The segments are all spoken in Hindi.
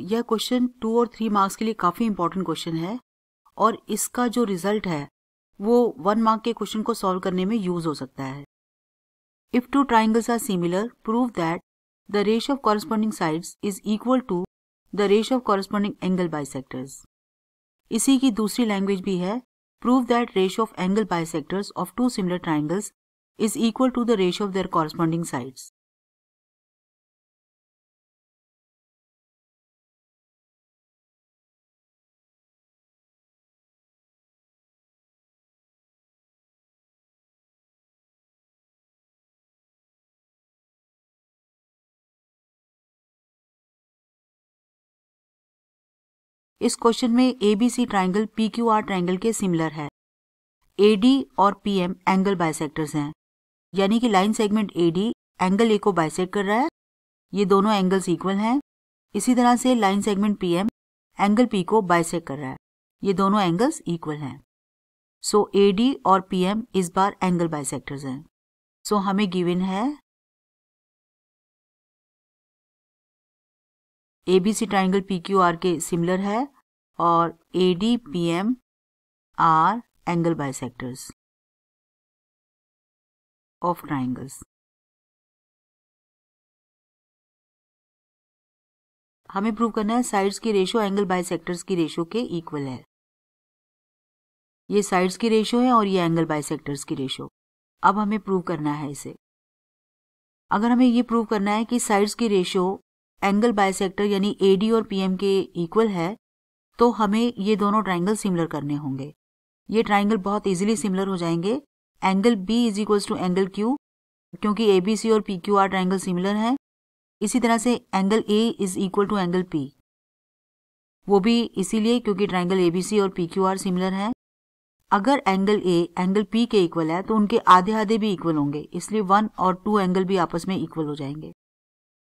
यह क्वेश्चन टू और थ्री मार्क्स के लिए काफ़ी इंपॉर्टेंट क्वेश्चन है और इसका जो रिजल्ट है वो वन मार्क के क्वेश्चन को सॉल्व करने में यूज हो सकता है if two triangles are similar prove that the ratio of corresponding sides is equal to the ratio of corresponding angle bisectors इसी की दूसरी लैंग्वेज भी है prove that ratio of angle bisectors of two similar triangles is equal to the ratio of their corresponding sides इस क्वेश्चन में A B C triangle P Q R triangle के सिमिलर है ए डी और पी एम एंगल बाइसेक्टर्स हैं यानी कि line segment A D angle A को बायसेक कर रहा है ये दोनों एंगल्स इक्वल हैं इसी तरह से line segment P M angle P को बायसेक कर रहा है ये दोनों एंगल्स इक्वल हैं सो ए डी और पी एम इस बार एंगल बाइसेक्टर्स हैं सो so, हमें गिवन है A B C triangle P Q R के सिमिलर है और A D P M are angle sectors of triangles हमें प्रूव करना है साइड्स की रेशो एंगल सेक्टर्स की रेशो के इक्वल है ये साइड्स की रेशो है और ये एंगल सेक्टर्स की रेशो अब हमें प्रूव करना है इसे अगर हमें ये प्रूव करना है कि साइड्स की रेशो एंगल बायसेक्टर यानी ए डी और पी एम के इक्वल है तो हमें ये दोनों ट्राइंगल सिमिलर करने होंगे ये ट्राइंगल बहुत ईजिली सिमिलर हो जाएंगे angle B is equals to angle Q क्योंकि ए बी सी और P Q R triangle similar हैं इसी तरह से angle A is equal to angle P वो भी इसीलिए क्योंकि ट्राइंगल ए बी सी और पी क्यू आर सिमिलर हैं अगर एंगल ए एंगल पी के इक्वल है तो उनके आधे आधे भी इक्वल होंगे इसलिए वन और टू एंगल भी आपस में इक्वल हो जाएंगे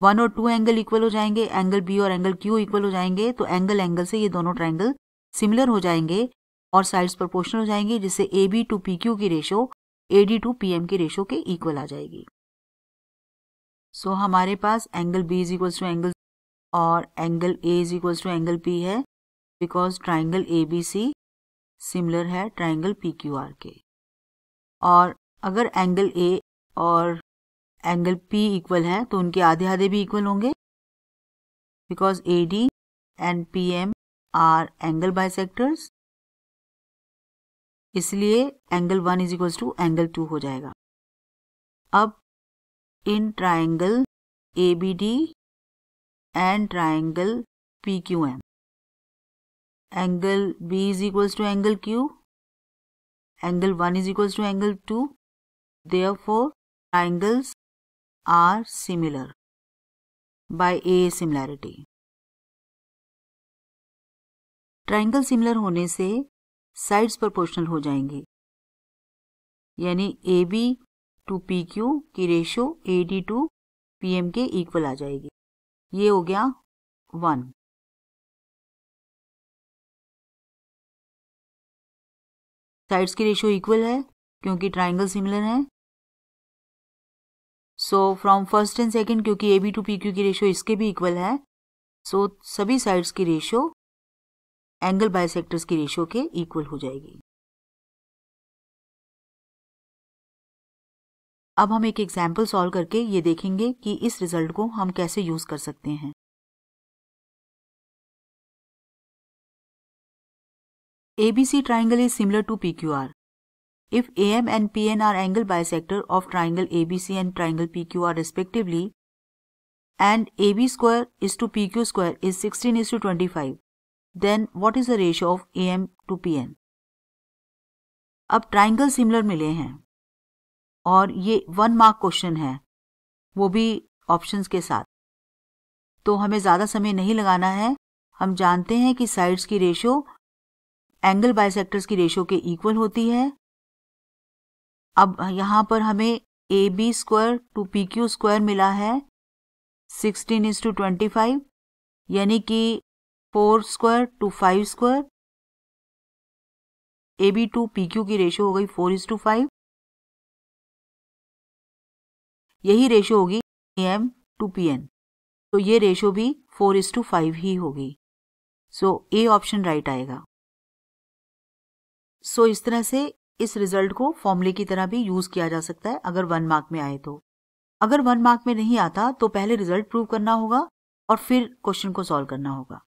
वन और टू एंगल इक्वल हो जाएंगे एंगल बी और एंगल क्यू इक्वल हो जाएंगे तो एंगल एंगल से ये दोनों ट्राइंगल सिमिलर हो जाएंगे और साइड्स प्रोपोर्शनल हो जाएंगे जिससे A B to P Q की ratio A D to P M की रेशो के इक्वल आ जाएगी सो so, हमारे पास angle B is equals to angle और angle A is equals to angle P है because triangle A B C similar है ट्राइंगल पी क्यू आर के और अगर एंगल ए और एंगल पी इक्वल हैं तो उनके आधे आधे भी इक्वल होंगे because A D and P M are angle sectors इसलिए angle one is equal to angle two हो जाएगा अब in triangle A B D and triangle P Q M angle B is equal to angle Q angle one is equal to angle two therefore triangles are similar by a similarity. Triangle similar होने से साइड्स प्रोपोर्शनल हो जाएंगे यानी A B to P Q की ratio A D to P M के इक्वल आ जाएगी ये हो गया वन साइड्स की रेशो इक्वल है क्योंकि ट्राइंगल सिमिलर है so from first and second क्योंकि A B to P Q की रेशियो इसके भी इक्वल है सो so, सभी साइड्स की रेशियो एंगल बायसेक्टर्स की रेशियो के इक्वल हो जाएगी अब हम एक एग्जाम्पल सॉल्व करके ये देखेंगे कि इस रिजल्ट को हम कैसे यूज कर सकते हैं triangle is similar to P Q R If AM and PN are angle bisector of triangle ABC and triangle PQR respectively, and AB square is to PQ square is 16 is to 25, then what is the ratio of AM to PN? अब ट्राइंगल सिमिलर मिले हैं और ये वन मार्क क्वेश्चन है वो भी ऑप्शंस के साथ तो हमें ज़्यादा समय नहीं लगाना है हम जानते हैं कि साइड्स की रेशो एंगल बाइसेक्टर्स की रेशो के इक्वल होती है अब यहाँ पर हमें A B square to P Q square मिला है sixteen is to twenty five यानी कि four square to five square A B to P Q की रेशियो हो गई फोर इज टू फाइव यही रेशियो होगी A M to P N तो ये रेशियो भी फोर इज टू फाइव ही होगी सो ए ऑप्शन राइट आएगा सो so, इस तरह से इस रिजल्ट को फॉर्मूले की तरह भी यूज किया जा सकता है अगर वन मार्क में आए तो अगर वन मार्क में नहीं आता तो पहले रिजल्ट प्रूव करना होगा और फिर क्वेश्चन को सॉल्व करना होगा